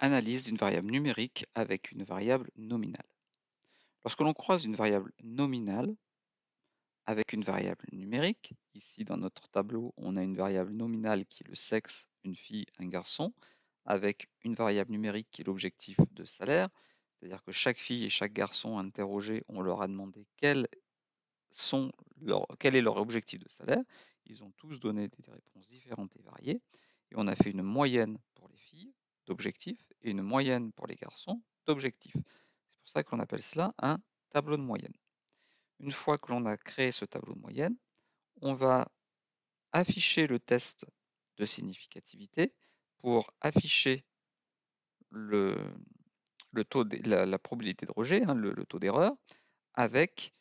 Analyse d'une variable numérique avec une variable nominale. Lorsque l'on croise une variable nominale avec une variable numérique, ici dans notre tableau, on a une variable nominale qui est le sexe, une fille, un garçon, avec une variable numérique qui est l'objectif de salaire, c'est-à-dire que chaque fille et chaque garçon interrogé, on leur a demandé quel, quel est leur objectif de salaire. Ils ont tous donné des réponses différentes et variées, et on a fait une moyenne pour les filles, d'objectif, et une moyenne pour les garçons d'objectifs. C'est pour ça qu'on appelle cela un tableau de moyenne. Une fois que l'on a créé ce tableau de moyenne, on va afficher le test de significativité pour afficher le, le taux de, la, probabilité de rejet, hein, le, taux d'erreur, avec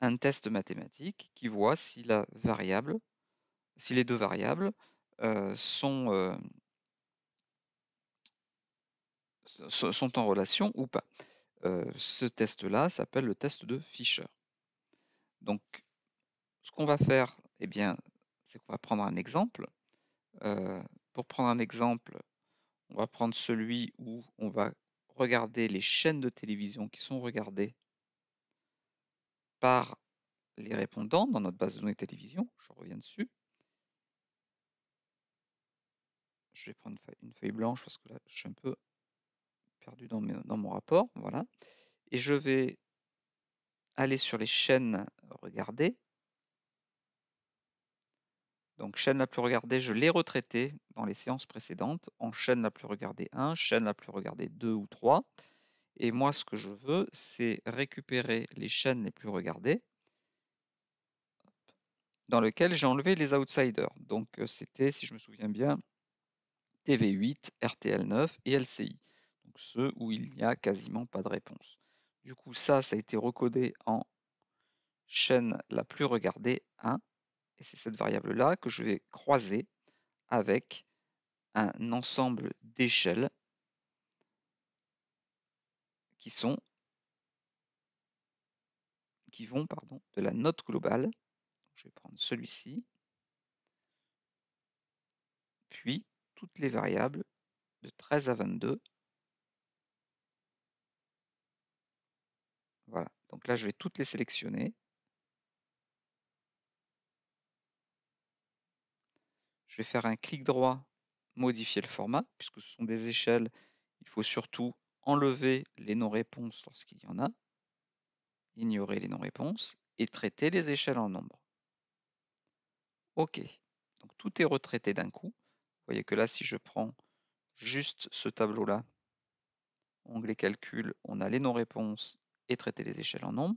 un test mathématique qui voit si la variable, si les deux variables euh, sont, euh, sont en relation ou pas. Euh, ce test-là s'appelle le test de Fisher. Donc, ce qu'on va faire, eh bien, c'est qu'on va prendre un exemple. Euh, pour prendre un exemple, on va prendre celui où on va regarder les chaînes de télévision qui sont regardées par les répondants dans notre base de données télévision. Je reviens dessus. Je vais prendre une feuille blanche parce que là, je suis un peu perdu dans, mon rapport, voilà. Et je vais aller sur les chaînes regardées. Donc chaîne la plus regardée, je l'ai retraité dans les séances précédentes en chaîne la plus regardée 1, chaîne la plus regardée 2 ou 3. Et moi, ce que je veux, c'est récupérer les chaînes les plus regardées dans lesquelles j'ai enlevé les outsiders. Donc euh, c'était, si je me souviens bien, TV8, RTL9 et LCI ceux où il n'y a quasiment pas de réponse. Du coup, ça, ça a été recodé en chaîne la plus regardée 1, et c'est cette variable-là que je vais croiser avec un ensemble d'échelles qui sont qui vont pardon, de la note globale. Je vais prendre celui-ci, puis toutes les variables de 13 à 22 Donc là, je vais toutes les sélectionner. Je vais faire un clic droit, modifier le format, puisque ce sont des échelles. Il faut surtout enlever les non-réponses lorsqu'il y en a, ignorer les non-réponses et traiter les échelles en nombre. OK. Donc tout est retraité d'un coup. Vous voyez que là, si je prends juste ce tableau-là, onglet calcul, on a les non-réponses et traiter les échelles en nombre.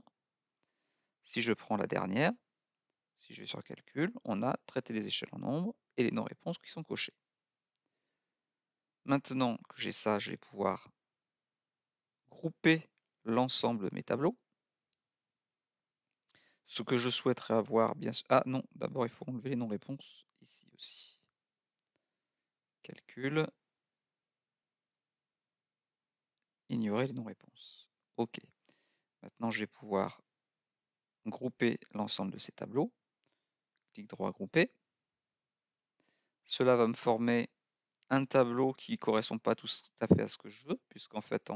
Si je prends la dernière, si je vais sur calcul, on a traité les échelles en nombre et les non-réponses qui sont cochées. Maintenant que j'ai ça, je vais pouvoir grouper l'ensemble de mes tableaux. Ce que je souhaiterais avoir, bien sûr... Ah non, d'abord il faut enlever les non-réponses ici aussi. Calcul. Ignorer les non-réponses. OK. Maintenant, je vais pouvoir grouper l'ensemble de ces tableaux. Clic droit grouper. Cela va me former un tableau qui ne correspond pas tout à fait à ce que je veux, puisqu'en fait,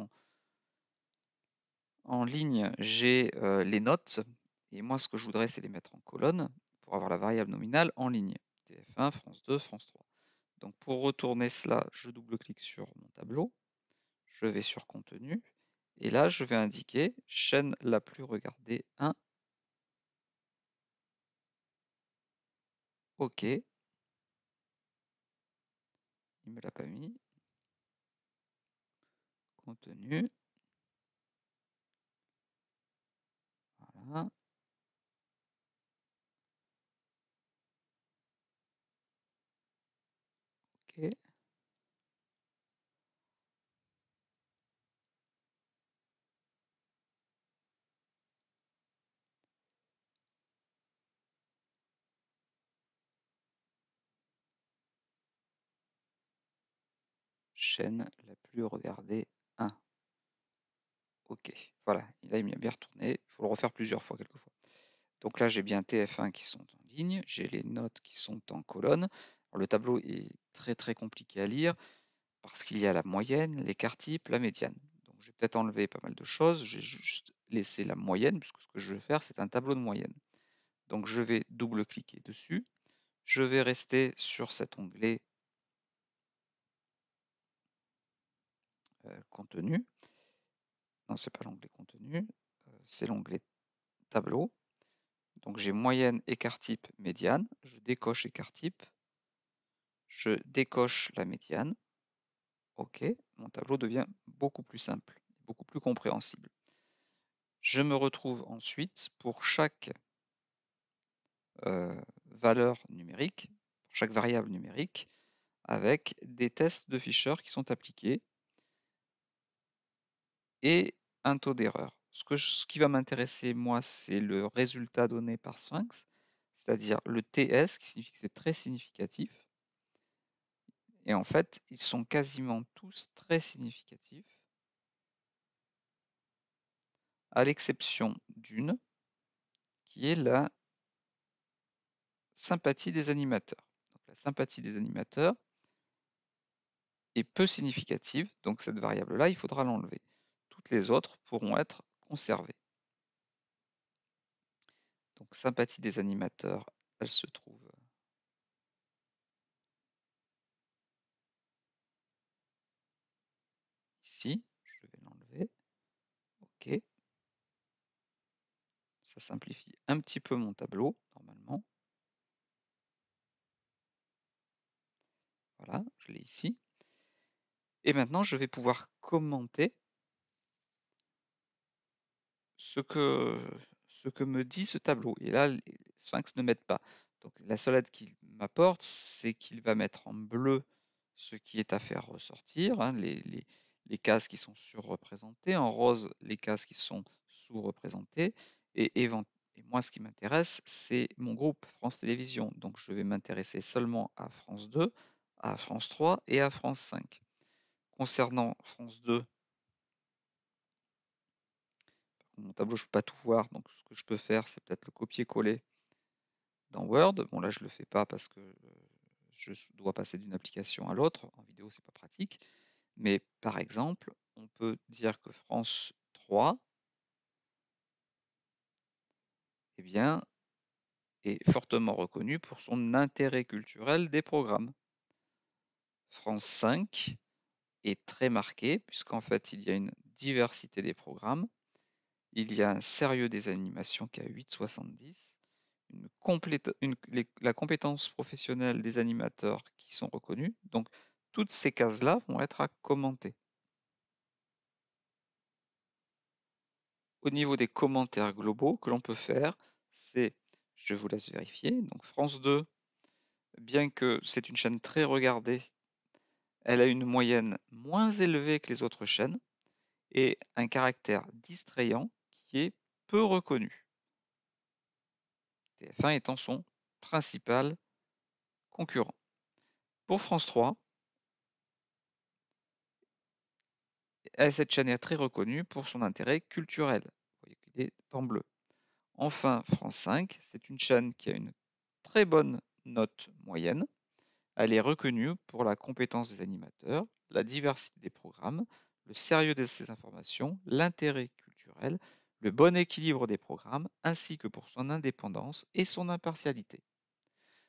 en, ligne, j'ai euh, les notes. Et moi, ce que je voudrais, c'est les mettre en colonne pour avoir la variable nominale en ligne. TF1, France 2, France 3. Donc pour retourner cela, je double-clique sur mon tableau. Je vais sur contenu. Et là, je vais indiquer chaîne la plus regardée 1. OK. Il me l'a pas mis. Contenu. Voilà. OK. la plus regardée 1. Ok, voilà, là il m'a bien retourné. Il faut le refaire plusieurs fois, quelquefois. Donc là, j'ai bien TF1 qui sont en ligne, j'ai les notes qui sont en colonne. le tableau est très très compliqué à lire parce qu'il y a la moyenne, l'écart type, la médiane. Donc j'ai peut-être enlevé pas mal de choses, j'ai juste laissé la moyenne puisque ce que je veux faire, c'est un tableau de moyenne. Donc je vais double-cliquer dessus. Je vais rester sur cet onglet Euh, contenu. Non, c'est pas l'onglet contenu, euh, c'est l'onglet tableau. Donc j'ai moyenne, écart type, médiane. Je décoche écart type. Je décoche la médiane. OK, mon tableau devient beaucoup plus simple, beaucoup plus compréhensible. Je me retrouve ensuite pour chaque euh, valeur numérique, chaque variable numérique, avec des tests de Fisher qui sont appliqués et un taux d'erreur. Ce, qui va m'intéresser, moi, c'est le résultat donné par Sphinx, c'est-à-dire le TS, qui signifie que c'est très significatif. Et en fait, ils sont quasiment tous très significatifs, à l'exception d'une, qui est la sympathie des animateurs. la sympathie des animateurs est peu significative, donc cette variable-là, il faudra l'enlever les autres pourront être conservés Donc sympathie des animateurs, elle se trouve ici. Je vais l'enlever. OK. Ça simplifie un petit peu mon tableau, normalement. Voilà, je l'ai ici. Et maintenant, je vais pouvoir commenter ce que, me dit ce tableau. Et là, les sphinx ne mettent pas. Donc la seule aide qu'il m'apporte, c'est qu'il va mettre en bleu ce qui est à faire ressortir, hein, les, cases qui sont surreprésentées, en rose les cases qui sont sous-représentées, et, et, moi ce qui m'intéresse, c'est mon groupe France Télévisions. Donc je vais m'intéresser seulement à France 2, à France 3 et à France 5. Concernant France 2, mon tableau, je ne peux pas tout voir, donc ce que je peux faire, c'est peut-être le copier-coller dans Word. Bon, là, je ne le fais pas parce que je dois passer d'une application à l'autre. En vidéo, c'est pas pratique. Mais par exemple, on peut dire que France 3 eh bien, est fortement reconnu pour son intérêt culturel des programmes. France 5 est très marqué puisqu'en fait, il y a une diversité des programmes il y a un sérieux des animations qui a 8,70. la compétence professionnelle des animateurs qui sont reconnus. Donc, toutes ces cases-là vont être à commenter. Au niveau des commentaires globaux que l'on peut faire, c'est, je vous laisse vérifier, donc France 2, bien que c'est une chaîne très regardée, elle a une moyenne moins élevée que les autres chaînes et un caractère distrayant peu reconnu, TF1 étant son principal concurrent. Pour France 3, cette chaîne est très reconnue pour son intérêt culturel. Vous voyez qu'il est en bleu. Enfin, France 5, c'est une chaîne qui a une très bonne note moyenne. Elle est reconnue pour la compétence des animateurs, la diversité des programmes, le sérieux de ses informations, l'intérêt culturel le bon équilibre des programmes ainsi que pour son indépendance et son impartialité.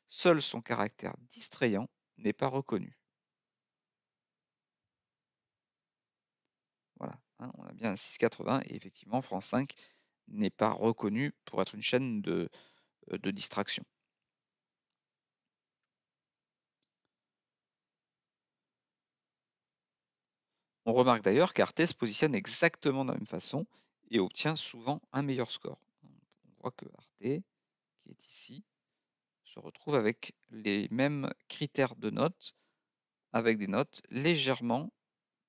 Seul son caractère distrayant n'est pas reconnu. Voilà, hein, on a bien un 680 et effectivement France 5 n'est pas reconnu pour être une chaîne de, euh, de distraction. On remarque d'ailleurs qu'Arte se positionne exactement de la même façon et obtient souvent un meilleur score. On voit que Arte, qui est ici, se retrouve avec les mêmes critères de notes, avec des notes légèrement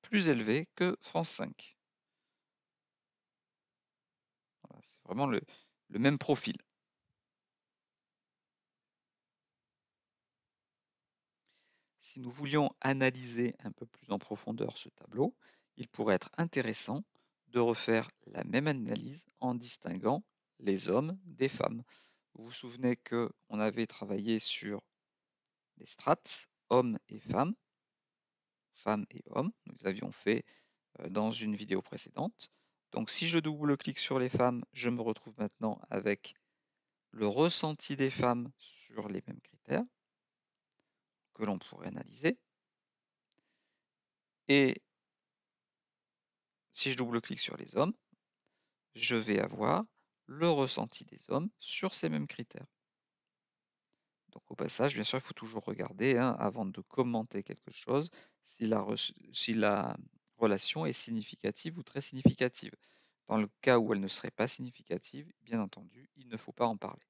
plus élevées que France 5. C'est vraiment le, le même profil. Si nous voulions analyser un peu plus en profondeur ce tableau, il pourrait être intéressant de refaire la même analyse en distinguant les hommes des femmes. Vous vous souvenez qu'on avait travaillé sur des strates, hommes et femmes, femmes et hommes, nous avions fait euh, dans une vidéo précédente. Donc si je double-clique sur les femmes, je me retrouve maintenant avec le ressenti des femmes sur les mêmes critères que l'on pourrait analyser. Et si je double-clique sur les hommes, je vais avoir le ressenti des hommes sur ces mêmes critères. Donc au passage, bien sûr, il faut toujours regarder hein, avant de commenter quelque chose si la, relation est significative ou très significative. Dans le cas où elle ne serait pas significative, bien entendu, il ne faut pas en parler.